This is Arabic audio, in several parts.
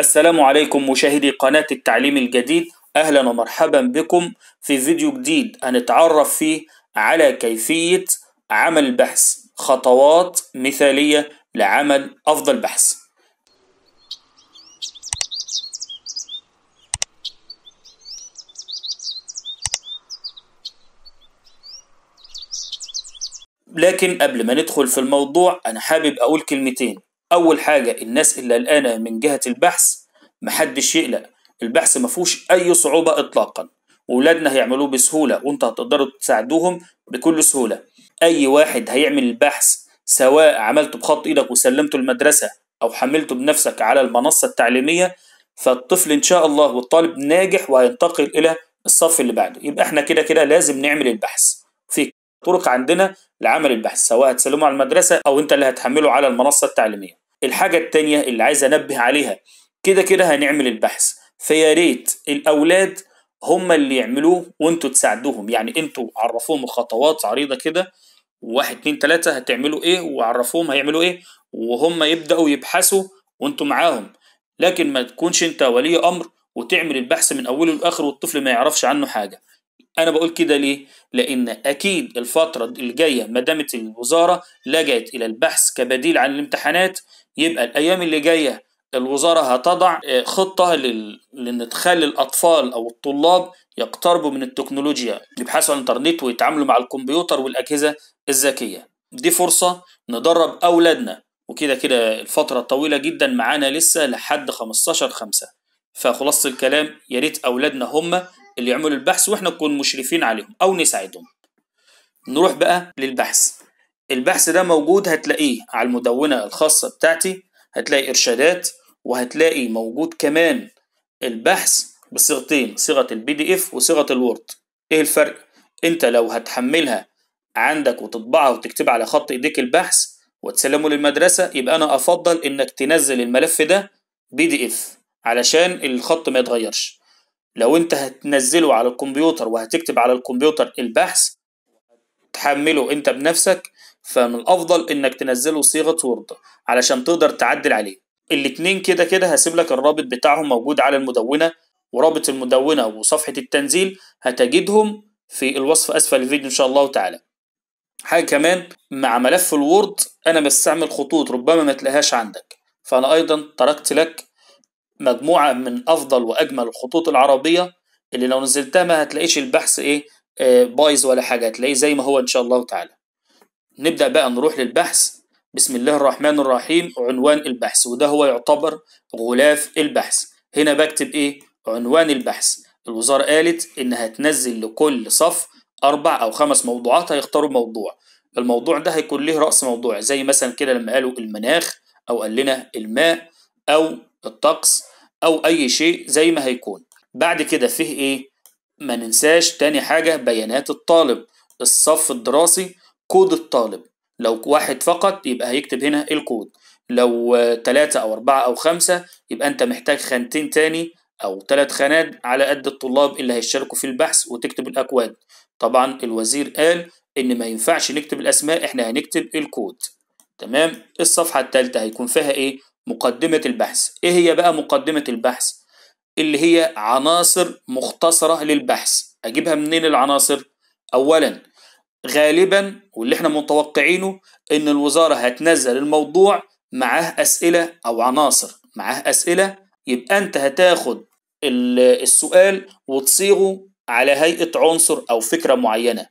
السلام عليكم مشاهدي قناة التعليم الجديد أهلا ومرحبا بكم في فيديو جديد هنتعرف فيه على كيفية عمل بحث خطوات مثالية لعمل أفضل بحث لكن قبل ما ندخل في الموضوع أنا حابب أقول كلمتين اول حاجه الناس اللي قلقانه من جهه البحث محدش يقلق البحث ما فيهوش اي صعوبه اطلاقا وولادنا هيعملوه بسهوله وانت هتقدروا تساعدوهم بكل سهوله اي واحد هيعمل البحث سواء عملته بخط ايدك وسلمته المدرسه او حملته بنفسك على المنصه التعليميه فالطفل ان شاء الله والطالب ناجح وهينتقل الى الصف اللي بعده يبقى احنا كده كده لازم نعمل البحث في طرق عندنا لعمل البحث سواء هتسلمه على المدرسه او انت اللي هتحمله على المنصه التعليميه الحاجة التانية اللي عايز أنبه عليها كده كده هنعمل البحث فيا ريت الأولاد هم اللي يعملوه وانتوا تساعدوهم يعني انتوا عرفوهم خطوات عريضة كده واحد اتنين تلاتة هتعملوا ايه وعرفوهم هيعملوا ايه وهم يبدأوا يبحثوا وانتوا معاهم لكن ما تكونش انت ولي امر وتعمل البحث من اوله لاخره والطفل ما يعرفش عنه حاجه انا بقول كده ليه لان اكيد الفتره الجايه ما دامت الوزاره لجأت الى البحث كبديل عن الامتحانات يبقى الايام اللي جايه الوزاره هتضع آه، خطه لان تخلي الاطفال او الطلاب يقتربوا من التكنولوجيا يبحثوا عن الانترنت ويتعاملوا مع الكمبيوتر والاجهزه الذكيه دي فرصه ندرب اولادنا وكده كده الفتره طويله جدا معانا لسه لحد 15 5 فخلاصه الكلام يا ريت اولادنا هم اللي يعملوا البحث واحنا نكون مشرفين عليهم او نساعدهم نروح بقى للبحث البحث ده موجود هتلاقيه على المدونة الخاصة بتاعتي هتلاقي إرشادات وهتلاقي موجود كمان البحث بصيغتين صيغة البي دي اف وصيغة الوورد ايه الفرق؟ انت لو هتحملها عندك وتطبعها وتكتبها على خط ايديك البحث وتسلمه للمدرسة يبقى انا افضل انك تنزل الملف ده بي دي اف علشان الخط ما يتغيرش لو انت هتنزله على الكمبيوتر وهتكتب على الكمبيوتر البحث تحمله انت بنفسك فمن الافضل انك تنزله صيغه وورد علشان تقدر تعدل عليه الاتنين كده كده هسيب لك الرابط بتاعهم موجود على المدونه ورابط المدونه وصفحه التنزيل هتجدهم في الوصف اسفل الفيديو ان شاء الله تعالى حاجه كمان مع ملف الوورد انا بستعمل خطوط ربما ما تلاقيهاش عندك فانا ايضا تركت لك مجموعه من افضل واجمل الخطوط العربيه اللي لو نزلتها ما هتلاقيش البحث ايه آه، بايظ ولا حاجه هتلاقيه زي ما هو ان شاء الله تعالى نبدأ بقى نروح للبحث بسم الله الرحمن الرحيم عنوان البحث وده هو يعتبر غلاف البحث هنا بكتب ايه عنوان البحث الوزارة قالت انها تنزل لكل صف اربع او خمس موضوعات هيختاروا موضوع الموضوع ده هيكون ليه رأس موضوع زي مثلا كده لما قالوا المناخ او قال لنا الماء او الطقس او اي شيء زي ما هيكون بعد كده فيه ايه ما ننساش تاني حاجة بيانات الطالب الصف الدراسي كود الطالب لو واحد فقط يبقى هيكتب هنا الكود لو تلاتة أو أربعة أو خمسة يبقى أنت محتاج خانتين تاني أو تلات خانات على قد الطلاب اللي هيشاركوا في البحث وتكتب الأكواد طبعا الوزير قال إن ما ينفعش نكتب الأسماء إحنا هنكتب الكود تمام الصفحة التالتة هيكون فيها إيه مقدمة البحث إيه هي بقى مقدمة البحث اللي هي عناصر مختصرة للبحث أجيبها منين العناصر أولا غالبا واللي احنا متوقعينه ان الوزاره هتنزل الموضوع معاه اسئله او عناصر معاه اسئله يبقى انت هتاخد السؤال وتصيغه على هيئه عنصر او فكره معينه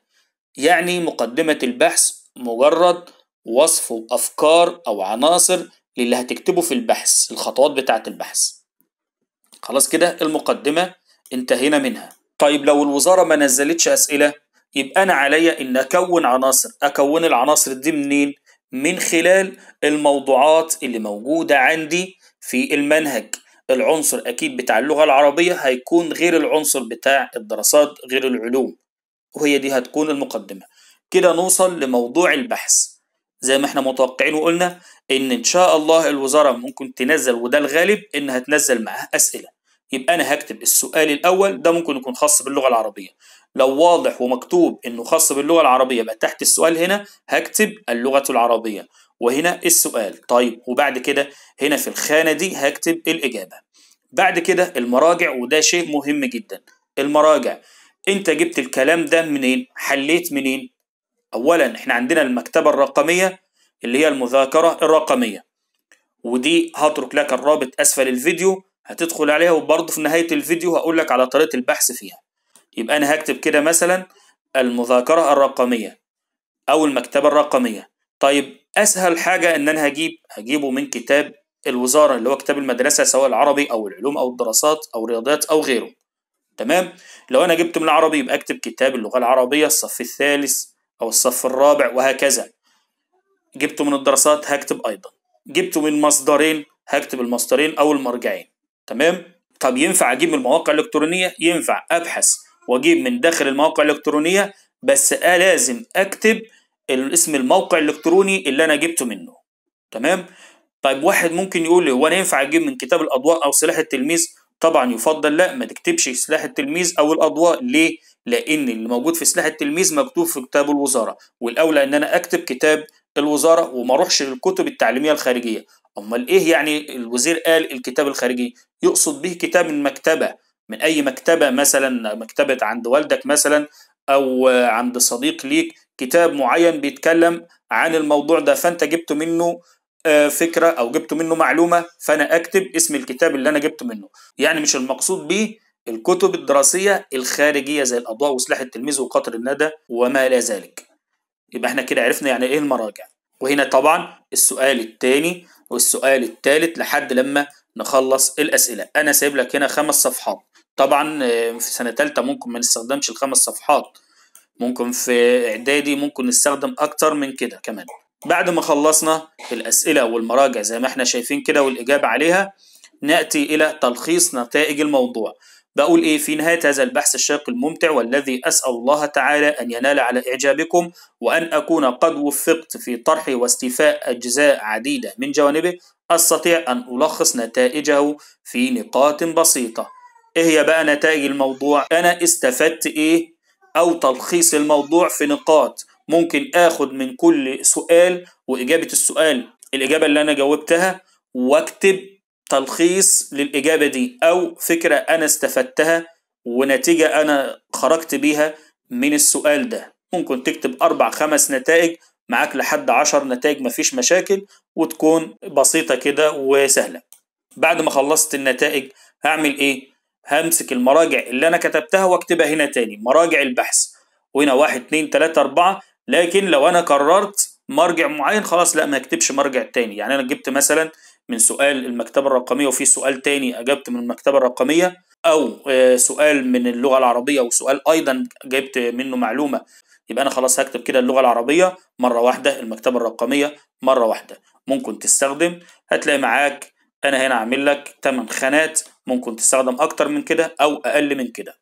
يعني مقدمه البحث مجرد وصف افكار او عناصر للي هتكتبه في البحث الخطوات بتاعه البحث خلاص كده المقدمه انتهينا منها طيب لو الوزاره ما نزلتش اسئله يبقى انا عليا ان اكون عناصر اكون العناصر دي منين من خلال الموضوعات اللي موجودة عندي في المنهج العنصر أكيد بتاع اللغة العربية هيكون غير العنصر بتاع الدراسات غير العلوم وهي دي هتكون المقدمة كده نوصل لموضوع البحث زي ما احنا متوقعين وقلنا ان ان شاء الله الوزارة ممكن تنزل وده الغالب انها تنزل معاه اسئلة يبقى انا هكتب السؤال الاول ده ممكن يكون خاص باللغة العربية لو واضح ومكتوب انه خاص باللغه العربيه يبقى تحت السؤال هنا هكتب اللغه العربيه وهنا السؤال طيب وبعد كده هنا في الخانه دي هكتب الاجابه بعد كده المراجع وده شيء مهم جدا المراجع انت جبت الكلام ده منين حليت منين اولا احنا عندنا المكتبه الرقميه اللي هي المذاكره الرقميه ودي هترك لك الرابط اسفل الفيديو هتدخل عليها وبرضه في نهايه الفيديو هقول لك على طريقه البحث فيها يبقى أنا هكتب كده مثلا المذاكرة الرقمية أو المكتبة الرقمية طيب أسهل حاجة إن أنا هجيب هجيبه من كتاب الوزارة اللي هو كتاب المدرسة سواء العربي أو العلوم أو الدراسات أو الرياضيات أو غيره تمام لو أنا جبت من العربي يبقى أكتب كتاب اللغة العربية الصف الثالث أو الصف الرابع وهكذا جبته من الدراسات هكتب أيضا جبته من مصدرين هكتب المصدرين أو المرجعين تمام طب ينفع أجيب من المواقع الإلكترونية ينفع أبحث واجيب من داخل المواقع الالكترونيه بس آه لازم اكتب اسم الموقع الالكتروني اللي انا جبته منه تمام طيب واحد ممكن يقول لي هو انا ينفع اجيب من كتاب الاضواء او سلاح التلميذ طبعا يفضل لا ما تكتبش سلاح التلميذ او الاضواء ليه لان اللي موجود في سلاح التلميذ مكتوب في كتاب الوزاره والاولى ان انا اكتب كتاب الوزاره وما اروحش للكتب التعليميه الخارجيه امال ايه يعني الوزير قال الكتاب الخارجي يقصد به كتاب المكتبه من اي مكتبه مثلا مكتبه عند والدك مثلا او عند صديق ليك كتاب معين بيتكلم عن الموضوع ده فانت جبت منه آه، فكره او جبت منه معلومه فانا اكتب اسم الكتاب اللي انا جبت منه يعني مش المقصود بيه الكتب الدراسيه الخارجيه زي الاضواء وسلاح التلميذ وقطر الندى وما الى ذلك يبقى احنا كده عرفنا يعني ايه المراجع وهنا طبعا السؤال الثاني والسؤال الثالث لحد لما نخلص الاسئله انا سايب لك هنا خمس صفحات طبعا آه، في سنه ثالثه ممكن ما نستخدمش الخمس صفحات ممكن في اعدادي ممكن نستخدم اكتر من كده كمان بعد ما خلصنا الاسئله والمراجع زي ما احنا شايفين كده والاجابه عليها ناتي الى تلخيص نتائج الموضوع بقول ايه في نهايه هذا البحث الشيق الممتع والذي اسال الله تعالى ان ينال على اعجابكم وان اكون قد وفقت في طرح واستيفاء اجزاء عديده من جوانبه استطيع ان الخص نتائجه في نقاط بسيطه ايه هي بقى نتائج الموضوع انا استفدت ايه او تلخيص الموضوع في نقاط ممكن اخد من كل سؤال واجابه السؤال الاجابه اللي انا جاوبتها واكتب تلخيص للاجابه دي او فكره انا استفدتها ونتيجه انا خرجت بيها من السؤال ده ممكن تكتب اربع خمس نتائج معاك لحد عشر نتائج مفيش مشاكل وتكون بسيطه كده وسهله بعد ما خلصت النتائج هعمل ايه همسك المراجع اللي انا كتبتها واكتبها هنا تاني مراجع البحث وهنا واحد اتنين تلاتة اربعة لكن لو انا قررت مرجع معين خلاص لا ما اكتبش مرجع تاني يعني انا جبت مثلا من سؤال المكتبة الرقمية وفي سؤال تاني اجبت من المكتبة الرقمية او آه، سؤال من اللغة العربية وسؤال ايضا جبت منه معلومة يبقى انا خلاص هكتب كده اللغة العربية مرة واحدة المكتبة الرقمية مرة واحدة ممكن تستخدم هتلاقي معاك انا هنا عامل لك 8 خانات ممكن تستخدم اكتر من كده او اقل من كده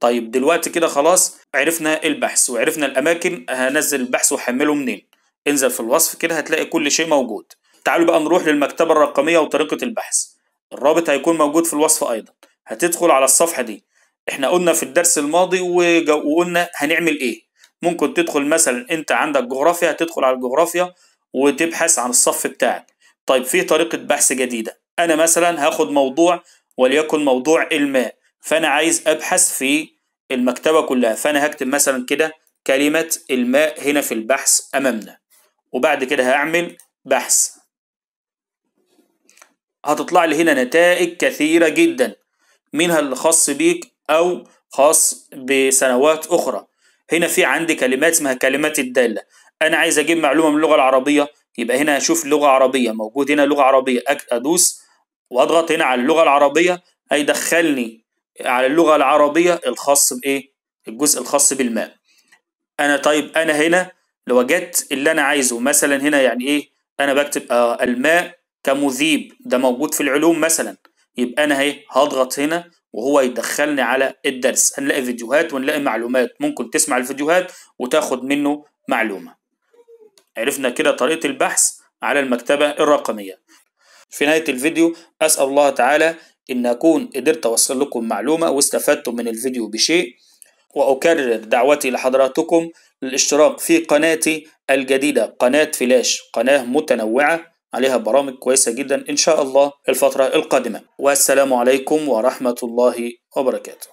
طيب دلوقتي كده خلاص عرفنا البحث وعرفنا الاماكن هنزل البحث وحمله منين انزل في الوصف كده هتلاقي كل شيء موجود تعالوا بقى نروح للمكتبة الرقمية وطريقة البحث الرابط هيكون موجود في الوصف ايضا هتدخل على الصفحة دي احنا قلنا في الدرس الماضي وقلنا هنعمل ايه ممكن تدخل مثلا انت عندك جغرافيا هتدخل على الجغرافيا وتبحث عن الصف بتاعك طيب في طريقة بحث جديدة انا مثلا هاخد موضوع وليكن موضوع الماء فانا عايز ابحث في المكتبه كلها فانا هكتب مثلا كده كلمه الماء هنا في البحث امامنا وبعد كده هعمل بحث هتطلع لي هنا نتائج كثيره جدا منها اللي خاص بيك او خاص بسنوات اخرى هنا في عندي كلمات اسمها كلمات الداله انا عايز اجيب معلومه من اللغه العربيه يبقى هنا هشوف لغه عربيه موجود هنا لغه عربيه ادوس واضغط هنا على اللغه العربيه هيدخلني على اللغه العربيه الخاص بايه الجزء الخاص بالماء انا طيب انا هنا لو وجدت اللي انا عايزه مثلا هنا يعني ايه انا بكتب آه الماء كمذيب ده موجود في العلوم مثلا يبقى انا اهي هضغط هنا وهو يدخلني على الدرس هنلاقي فيديوهات ونلاقي معلومات ممكن تسمع الفيديوهات وتاخد منه معلومه عرفنا كده طريقه البحث على المكتبه الرقميه في نهاية الفيديو أسأل الله تعالى إن أكون قدرت أوصل لكم معلومة واستفدتم من الفيديو بشيء وأكرر دعوتي لحضراتكم للاشتراك في قناتي الجديدة قناة فلاش قناة متنوعة عليها برامج كويسة جدا إن شاء الله الفترة القادمة والسلام عليكم ورحمة الله وبركاته